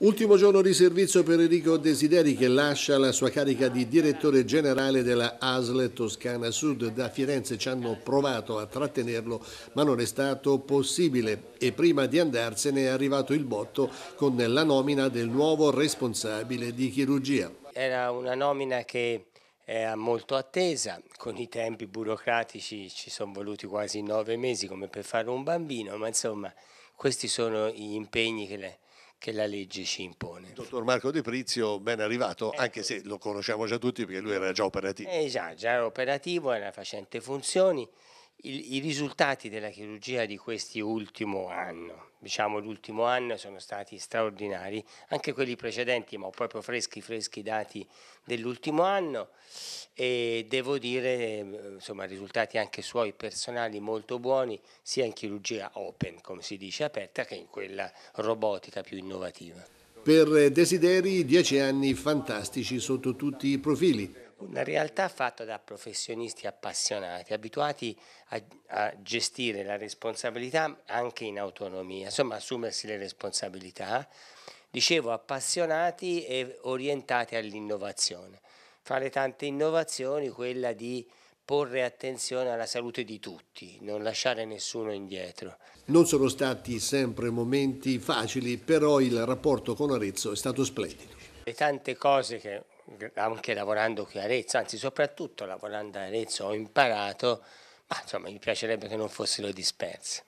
Ultimo giorno di servizio per Enrico Desideri che lascia la sua carica di direttore generale della ASL Toscana Sud. Da Firenze ci hanno provato a trattenerlo ma non è stato possibile e prima di andarsene è arrivato il botto con la nomina del nuovo responsabile di chirurgia. Era una nomina che era molto attesa, con i tempi burocratici ci sono voluti quasi nove mesi come per fare un bambino, ma insomma questi sono gli impegni che le che la legge ci impone. Dottor Marco De Prizio, ben arrivato, ecco. anche se lo conosciamo già tutti perché lui era già operativo. Eh, già, già era operativo, era facente funzioni. I, I risultati della chirurgia di questi ultimo anno, diciamo l'ultimo anno, sono stati straordinari, anche quelli precedenti, ma ho proprio freschi, freschi dati dell'ultimo anno e devo dire, insomma, risultati anche suoi personali molto buoni, sia in chirurgia open, come si dice, aperta, che in quella robotica più innovativa. Per Desideri, dieci anni fantastici sotto tutti i profili una realtà fatta da professionisti appassionati, abituati a, a, gestire la responsabilità anche in autonomia, insomma assumersi le responsabilità, dicevo appassionati e orientati all'innovazione. Fare tante innovazioni quella di porre attenzione alla salute di tutti, non lasciare nessuno indietro. Non sono stati sempre momenti facili, però il rapporto con Arezzo è stato splendido. Le tante cose che anche lavorando qui a Arezzo, anzi soprattutto lavorando a Arezzo ho imparato, ma insomma mi piacerebbe che non fossero dispersi.